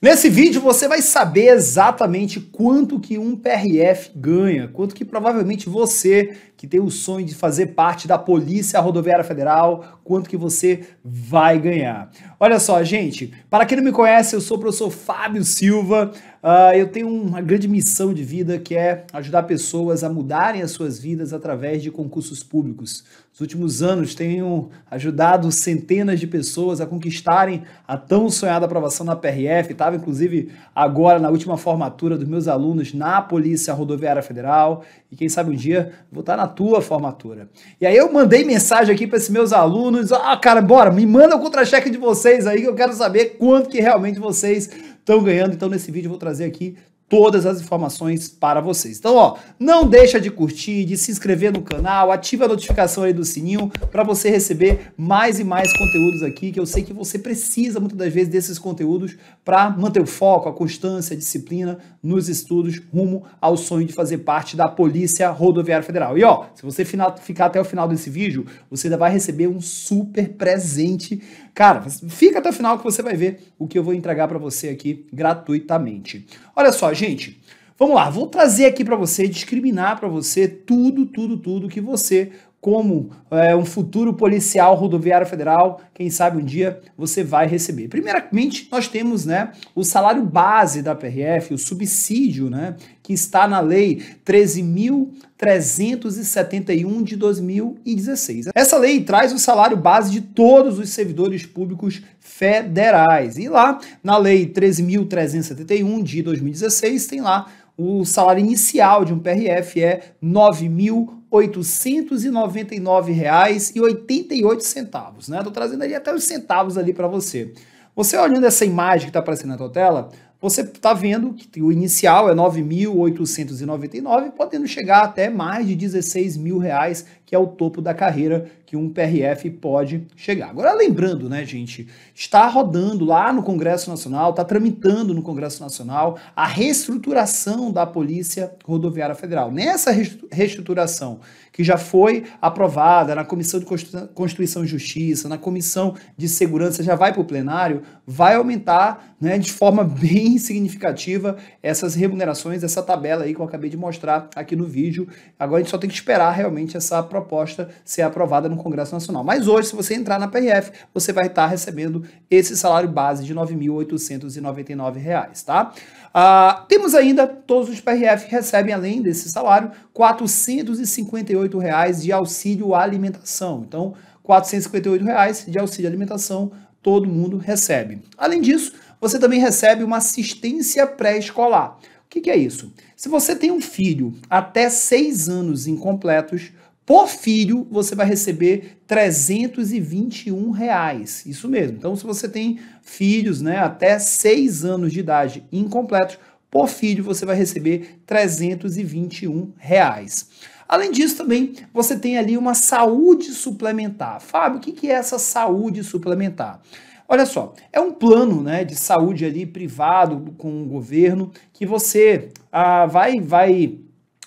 Nesse vídeo você vai saber exatamente quanto que um PRF ganha, quanto que provavelmente você que tem o sonho de fazer parte da Polícia Rodoviária Federal, quanto que você vai ganhar. Olha só, gente, para quem não me conhece, eu sou o professor Fábio Silva, uh, eu tenho uma grande missão de vida que é ajudar pessoas a mudarem as suas vidas através de concursos públicos. Os últimos anos tenho ajudado centenas de pessoas a conquistarem a tão sonhada aprovação na PRF. Estava, inclusive, agora na última formatura dos meus alunos na Polícia Rodoviária Federal. E quem sabe um dia vou estar tá na tua formatura. E aí eu mandei mensagem aqui para esses meus alunos. Ah, cara, bora, me manda o contra-cheque de vocês aí que eu quero saber quanto que realmente vocês estão ganhando. Então, nesse vídeo eu vou trazer aqui todas as informações para vocês. Então, ó, não deixa de curtir, de se inscrever no canal, ativa a notificação aí do sininho para você receber mais e mais conteúdos aqui, que eu sei que você precisa muitas das vezes desses conteúdos para manter o foco, a constância, a disciplina nos estudos rumo ao sonho de fazer parte da Polícia Rodoviária Federal. E ó, se você ficar até o final desse vídeo, você ainda vai receber um super presente Cara, fica até o final que você vai ver o que eu vou entregar para você aqui gratuitamente. Olha só, gente, Vamos lá, vou trazer aqui para você, discriminar para você tudo, tudo, tudo que você como é, um futuro policial rodoviário federal, quem sabe um dia você vai receber. Primeiramente, nós temos né, o salário base da PRF, o subsídio, né, que está na lei 13.371 de 2016. Essa lei traz o salário base de todos os servidores públicos federais. E lá, na lei 13.371 de 2016, tem lá o salário inicial de um PRF é R$ 9.899,88, né? Estou trazendo ali até os centavos ali para você. Você olhando essa imagem que está aparecendo na tua tela, você está vendo que o inicial é 9.899, podendo chegar até mais de R$ mil reais, que é o topo da carreira que um PRF pode chegar. Agora, lembrando, né, gente, está rodando lá no Congresso Nacional, está tramitando no Congresso Nacional a reestruturação da Polícia Rodoviária Federal. Nessa reestruturação, que já foi aprovada na Comissão de Constituição e Justiça, na Comissão de Segurança, já vai para o plenário, vai aumentar né, de forma bem significativa essas remunerações, essa tabela aí que eu acabei de mostrar aqui no vídeo. Agora a gente só tem que esperar realmente essa proposta ser aprovada no Congresso Nacional. Mas hoje, se você entrar na PRF, você vai estar recebendo esse salário base de R$ 9.899, tá? Ah, temos ainda, todos os PRF recebem, além desse salário, R$ reais de auxílio alimentação. Então, R$ reais de auxílio alimentação todo mundo recebe. Além disso, você também recebe uma assistência pré-escolar. O que, que é isso? Se você tem um filho até 6 anos incompletos, por filho, você vai receber 321 reais. Isso mesmo. Então, se você tem filhos né, até 6 anos de idade incompletos, por filho você vai receber 321 reais. Além disso, também você tem ali uma saúde suplementar. Fábio, o que é essa saúde suplementar? Olha só, é um plano né, de saúde ali privado com o governo que você ah, vai, vai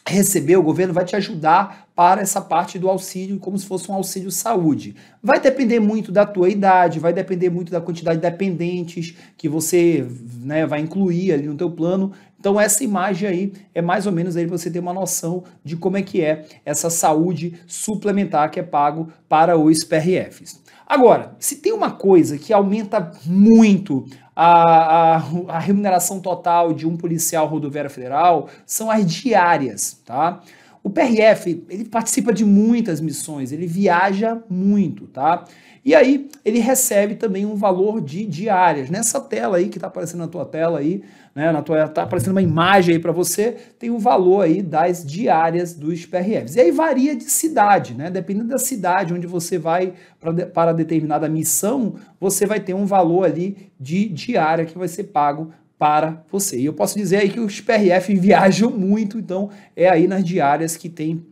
receber, o governo vai te ajudar para essa parte do auxílio, como se fosse um auxílio saúde. Vai depender muito da tua idade, vai depender muito da quantidade de dependentes que você né, vai incluir ali no teu plano. Então essa imagem aí é mais ou menos aí você ter uma noção de como é que é essa saúde suplementar que é pago para os PRFs. Agora, se tem uma coisa que aumenta muito a, a, a remuneração total de um policial rodoviário federal, são as diárias, tá? O PRF, ele participa de muitas missões, ele viaja muito, tá? E aí ele recebe também um valor de diárias. Nessa tela aí que tá aparecendo na tua tela aí, né, na tua tá aparecendo uma imagem aí para você, tem o um valor aí das diárias dos PRFs. E aí varia de cidade, né? Dependendo da cidade onde você vai para determinada missão, você vai ter um valor ali de diária que vai ser pago para você. E eu posso dizer aí que os PRF viajam muito, então é aí nas diárias que tem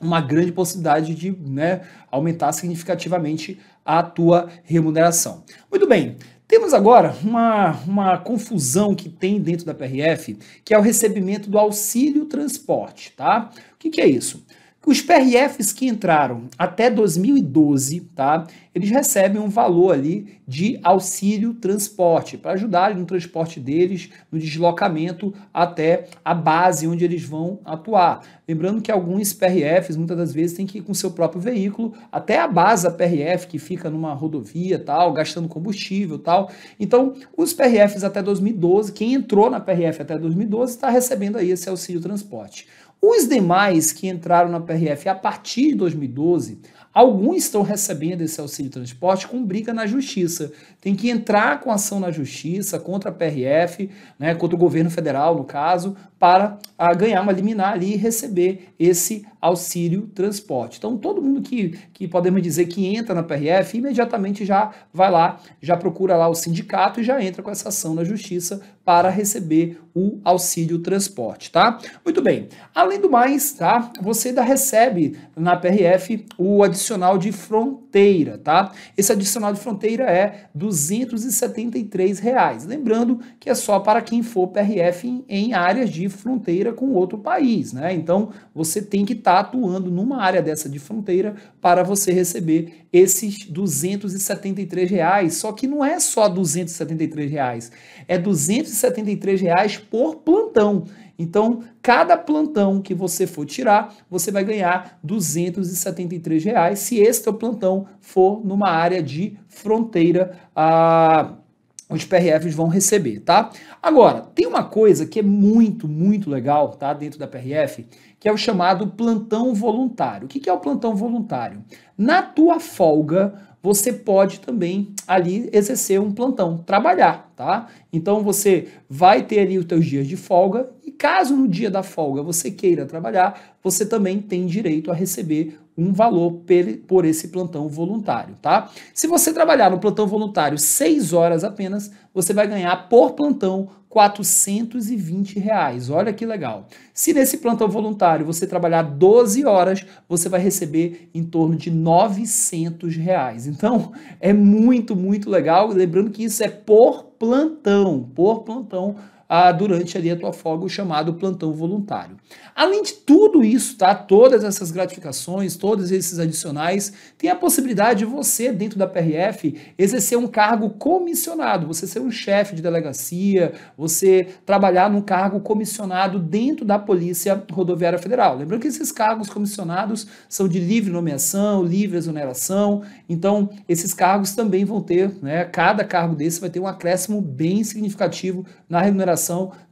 uma grande possibilidade de né, aumentar significativamente a tua remuneração. Muito bem, temos agora uma, uma confusão que tem dentro da PRF, que é o recebimento do auxílio transporte, tá? O que, que é isso? Os PRFs que entraram até 2012, tá? Eles recebem um valor ali de auxílio transporte para ajudar no transporte deles, no deslocamento até a base onde eles vão atuar. Lembrando que alguns PRFs muitas das vezes têm que ir com seu próprio veículo até a base da PRF que fica numa rodovia tal, gastando combustível tal. Então, os PRFs até 2012, quem entrou na PRF até 2012 está recebendo aí esse auxílio transporte. Os demais que entraram na PRF a partir de 2012, alguns estão recebendo esse auxílio transporte com briga na justiça. Tem que entrar com ação na justiça contra a PRF, né, contra o governo federal, no caso, para a, ah, ganhar uma liminar ali e receber receber esse auxílio transporte. Então, todo mundo que, que podemos dizer que entra na PRF, imediatamente já vai lá, já procura lá o sindicato e já entra com essa ação na justiça para receber o auxílio transporte, tá? Muito bem. Além do mais, tá? Você ainda recebe na PRF o adicional de fronteira, tá? Esse adicional de fronteira é R$ 273. Reais. Lembrando que é só para quem for PRF em, em áreas de fronteira com outro país, né? Então, você tem que estar tá atuando numa área dessa de fronteira para você receber esses 273 reais. Só que não é só 273 reais, é 273 reais por plantão. Então, cada plantão que você for tirar, você vai ganhar 273 reais se esse teu plantão for numa área de fronteira. Ah, os PRFs vão receber, tá? Agora, tem uma coisa que é muito, muito legal, tá? Dentro da PRF, que é o chamado plantão voluntário. O que é o plantão voluntário? Na tua folga, você pode também ali exercer um plantão, trabalhar, tá? Então você vai ter ali os teus dias de folga e caso no dia da folga você queira trabalhar, você também tem direito a receber um valor por esse plantão voluntário, tá? Se você trabalhar no plantão voluntário seis horas apenas, você vai ganhar por plantão 420 reais. Olha que legal. Se nesse plantão voluntário você trabalhar 12 horas, você vai receber em torno de 900 reais. Então, é muito, muito legal. Lembrando que isso é por plantão, por plantão ah, durante ali a tua folga, o chamado plantão voluntário. Além de tudo isso, tá? Todas essas gratificações, todos esses adicionais, tem a possibilidade de você, dentro da PRF, exercer um cargo comissionado, você ser um chefe de delegacia, você trabalhar num cargo comissionado dentro da Polícia Rodoviária Federal. Lembrando que esses cargos comissionados são de livre nomeação, livre exoneração, então esses cargos também vão ter, né? Cada cargo desse vai ter um acréscimo bem significativo na remuneração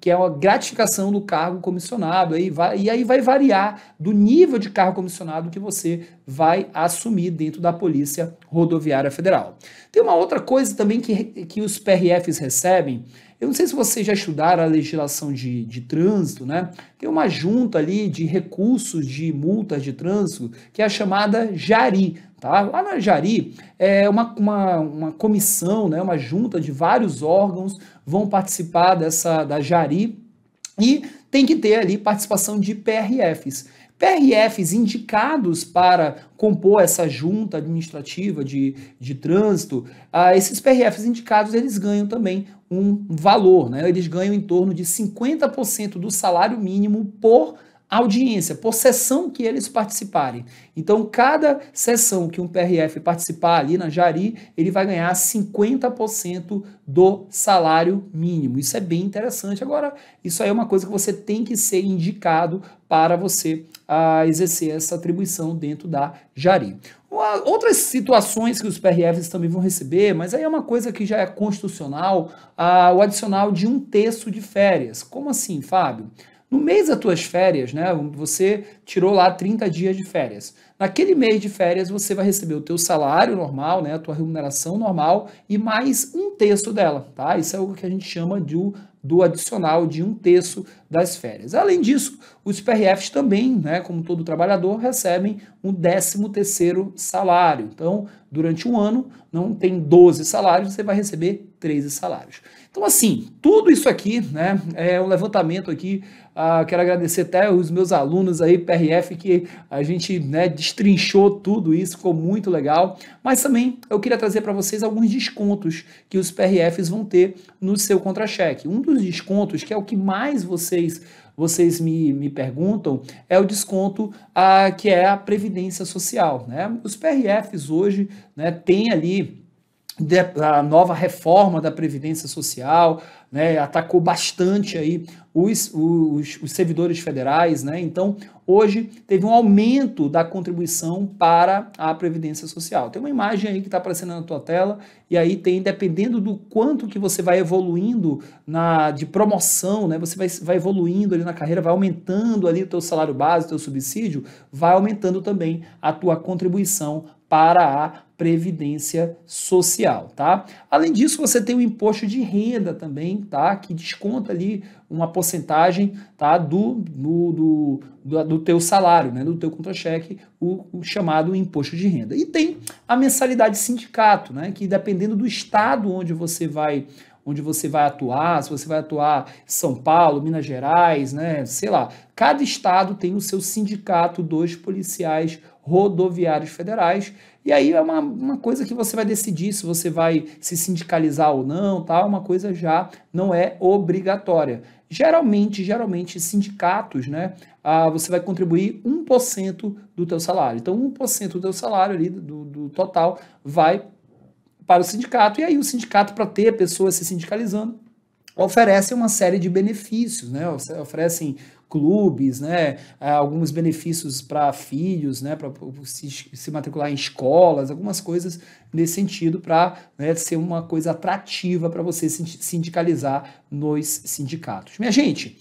que é a gratificação do cargo comissionado. Aí vai, e aí vai variar do nível de cargo comissionado que você vai assumir dentro da Polícia Rodoviária Federal. Tem uma outra coisa também que, que os PRFs recebem. Eu não sei se vocês já estudaram a legislação de, de trânsito, né? Tem uma junta ali de recursos de multas de trânsito que é a chamada JARI Tá? Lá na Jari, é uma, uma, uma comissão, né, uma junta de vários órgãos vão participar dessa da Jari e tem que ter ali participação de PRFs. PRFs indicados para compor essa junta administrativa de, de trânsito, ah, esses PRFs indicados eles ganham também um valor, né? eles ganham em torno de 50% do salário mínimo por audiência, por sessão que eles participarem. Então, cada sessão que um PRF participar ali na Jari, ele vai ganhar 50% do salário mínimo. Isso é bem interessante. Agora, isso aí é uma coisa que você tem que ser indicado para você a ah, exercer essa atribuição dentro da Jari. Outras situações que os PRFs também vão receber, mas aí é uma coisa que já é constitucional, ah, o adicional de um terço de férias. Como assim, Fábio? no mês das tuas férias, né? Você tirou lá 30 dias de férias. Naquele mês de férias, você vai receber o teu salário normal, né? A tua remuneração normal e mais um terço dela, tá? Isso é o que a gente chama de do adicional de um terço das férias. Além disso, os PRFs também, né, como todo trabalhador, recebem um décimo terceiro salário. Então, durante um ano, não tem 12 salários, você vai receber 13 salários. Então, assim, tudo isso aqui, né, é um levantamento aqui. Ah, quero agradecer até os meus alunos aí, PRF, que a gente, né, destrinchou tudo isso, ficou muito legal. Mas também eu queria trazer para vocês alguns descontos que os PRFs vão ter no seu contra-cheque. Um dos dos descontos, que é o que mais vocês vocês me, me perguntam, é o desconto a, que é a Previdência Social. Né? Os PRFs hoje né, têm ali a nova reforma da Previdência Social, né, atacou bastante aí os, os, os servidores federais, né? Então, hoje teve um aumento da contribuição para a Previdência Social. Tem uma imagem aí que está aparecendo na tua tela, e aí tem, dependendo do quanto que você vai evoluindo na de promoção, né? Você vai, vai evoluindo ali na carreira, vai aumentando ali o teu salário base, o teu subsídio, vai aumentando também a tua contribuição para a previdência social, tá? Além disso, você tem o imposto de renda também, tá? Que desconta ali uma porcentagem, tá? Do, do, do, do, teu salário, né? Do teu contra-cheque, o, o, chamado imposto de renda. E tem a mensalidade sindicato, né? Que dependendo do estado onde você vai onde você vai atuar, se você vai atuar São Paulo, Minas Gerais, né, sei lá. Cada estado tem o seu sindicato dos policiais rodoviários federais. E aí é uma, uma coisa que você vai decidir se você vai se sindicalizar ou não, tá? Uma coisa já não é obrigatória. Geralmente, geralmente, sindicatos, né? Ah, você vai contribuir 1% do teu salário. Então, 1% do teu salário ali, do, do total, vai para o sindicato. E aí o sindicato, para ter pessoas se sindicalizando, oferecem uma série de benefícios, né? Oferecem clubes, né? Eh, alguns benefícios para filhos, né? Para se, se, matricular em escolas, algumas coisas nesse sentido para né, ser uma coisa atrativa para você se sindicalizar nos sindicatos. Minha gente,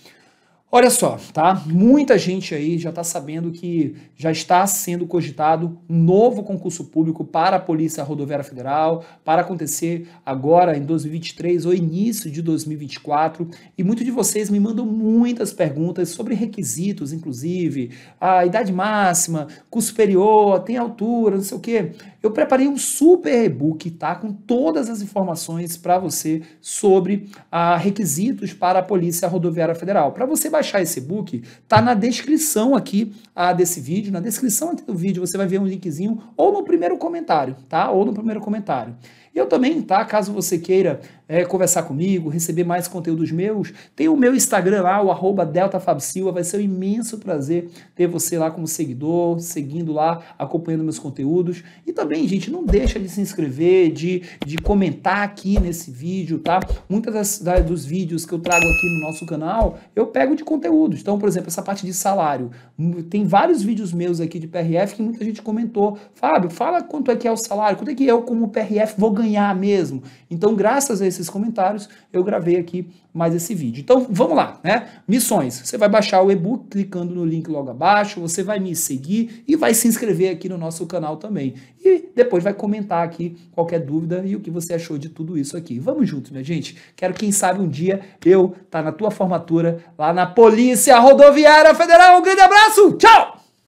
Olha só, tá? Muita gente aí já está sabendo que já está sendo cogitado um novo concurso público para a Polícia Rodoviária Federal, para acontecer agora em 2023 ou início de 2024. E muitos de vocês me mandam muitas perguntas sobre requisitos, inclusive a idade máxima, curso superior, tem altura, não sei o quê. Eu preparei um super e-book, tá? Com todas as informações para você sobre a ah, requisitos para a Polícia Rodoviária Federal. Para você baixar achar esse book, tá na descrição aqui ah, desse vídeo. Na descrição do vídeo você vai ver um linkzinho ou no primeiro comentário, tá? Ou no primeiro comentário. E eu também, tá? Caso você queira é, conversar comigo, receber mais conteúdos meus, tem o meu Instagram lá, o arroba deltafabsilva. Vai ser um imenso prazer ter você lá como seguidor, seguindo lá, acompanhando meus conteúdos. E também, gente, não deixa de se inscrever, de, de comentar aqui nesse vídeo, tá? Muitas das, das dos vídeos que eu trago aqui no nosso canal, eu pego de conteúdos. Então, por exemplo, essa parte de salário. Hum, tem vários vídeos meus aqui de PRF que muita gente comentou. Fábio, fala quanto é que é o salário, quanto é que eu, como PRF, vou ganhar apanhar mesmo. Então, graças a esses comentários, eu gravei aqui mais esse vídeo. Então, vamos lá, né? Missões. Você vai baixar o e-book clicando no link logo abaixo, você vai me seguir e vai se inscrever aqui no nosso canal também. E depois vai comentar aqui qualquer dúvida e o que você achou de tudo isso aqui. Vamos junto, minha gente. Quero quem sabe um dia eu tá na tua formatura lá na Polícia Rodoviária Federal. Um grande abraço. Tchau.